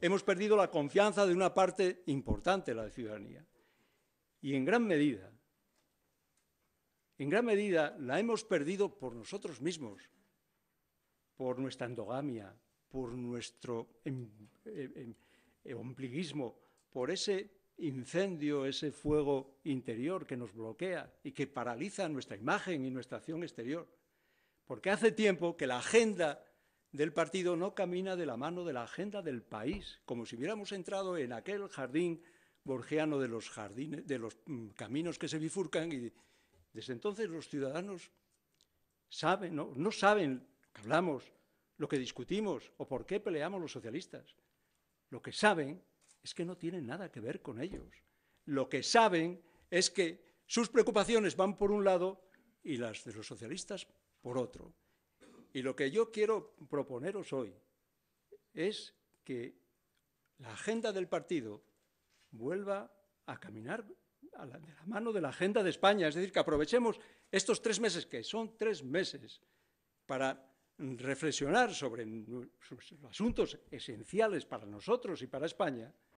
hemos perdido la confianza de una parte importante de la ciudadanía. Y en gran medida, en gran medida la hemos perdido por nosotros mismos, por nuestra endogamia, por nuestro em, em, em eh, por ese incendio, ese fuego interior que nos bloquea y que paraliza nuestra imagen y nuestra acción exterior. Porque hace tiempo que la agenda del partido no camina de la mano de la agenda del país, como si hubiéramos entrado en aquel jardín borgiano de los, mm, caminos que se bifurcan y desde entonces los ciudadanos saben, no, no saben que hablamos, lo que discutimos o por qué peleamos los socialistas. Lo que saben es que no tienen nada que ver con ellos. Lo que saben es que sus preocupaciones van por un lado y las de los socialistas por otro. Y lo que yo quiero proponeros hoy es que la agenda del partido vuelva a caminar de la mano de la agenda de España. Es decir, que aprovechemos estos tres meses, que son tres meses, para reflexionar sobre los asuntos esenciales para nosotros y para España